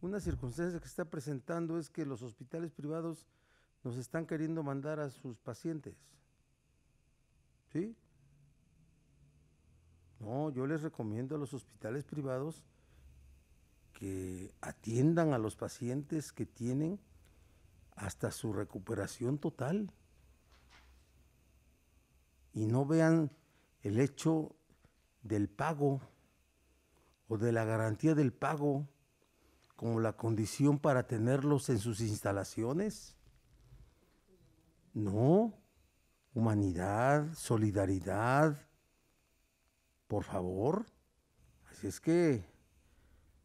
Una circunstancia que está presentando es que los hospitales privados nos están queriendo mandar a sus pacientes. ¿Sí? No, yo les recomiendo a los hospitales privados que atiendan a los pacientes que tienen hasta su recuperación total y no vean el hecho del pago o de la garantía del pago como la condición para tenerlos en sus instalaciones? No, humanidad, solidaridad, por favor. Así es que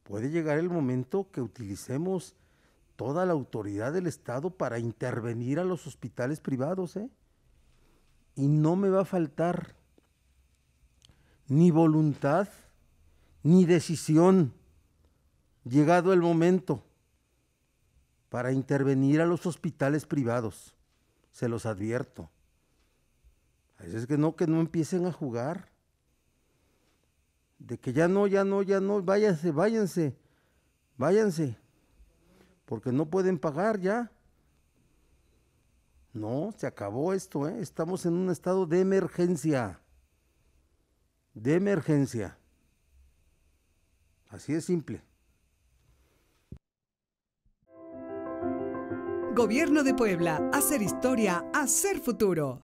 puede llegar el momento que utilicemos toda la autoridad del Estado para intervenir a los hospitales privados, ¿eh? Y no me va a faltar ni voluntad ni decisión llegado el momento para intervenir a los hospitales privados. Se los advierto. a veces que no, que no empiecen a jugar. De que ya no, ya no, ya no, váyanse, váyanse, váyanse. Porque no pueden pagar ya. No, se acabó esto, ¿eh? estamos en un estado de emergencia. De emergencia. Así es simple. Gobierno de Puebla. Hacer historia, hacer futuro.